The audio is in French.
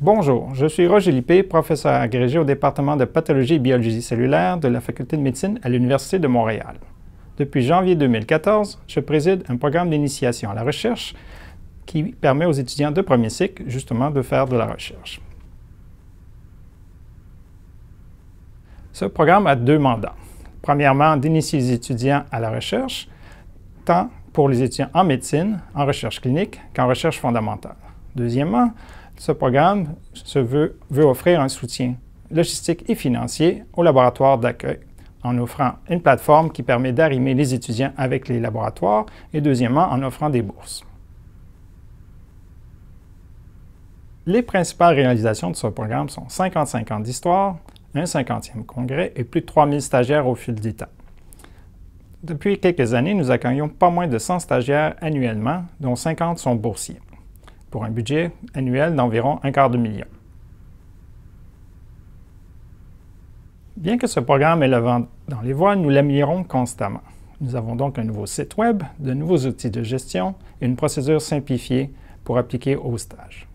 Bonjour, je suis Roger Lippé, professeur agrégé au département de pathologie et biologie cellulaire de la faculté de médecine à l'Université de Montréal. Depuis janvier 2014, je préside un programme d'initiation à la recherche qui permet aux étudiants de premier cycle justement de faire de la recherche. Ce programme a deux mandats. Premièrement, d'initier les étudiants à la recherche, tant pour les étudiants en médecine, en recherche clinique qu'en recherche fondamentale. Deuxièmement, ce programme se veut, offrir un soutien logistique et financier aux laboratoires d'accueil en offrant une plateforme qui permet d'arrimer les étudiants avec les laboratoires et deuxièmement en offrant des bourses. Les principales réalisations de ce programme sont 55 ans d'histoire, un 50e congrès et plus de 3000 stagiaires au fil du temps. Depuis quelques années, nous accueillons pas moins de 100 stagiaires annuellement, dont 50 sont boursiers pour un budget annuel d'environ un quart de million. Bien que ce programme est le vent dans les voies, nous l'améliorons constamment. Nous avons donc un nouveau site Web, de nouveaux outils de gestion et une procédure simplifiée pour appliquer au stage.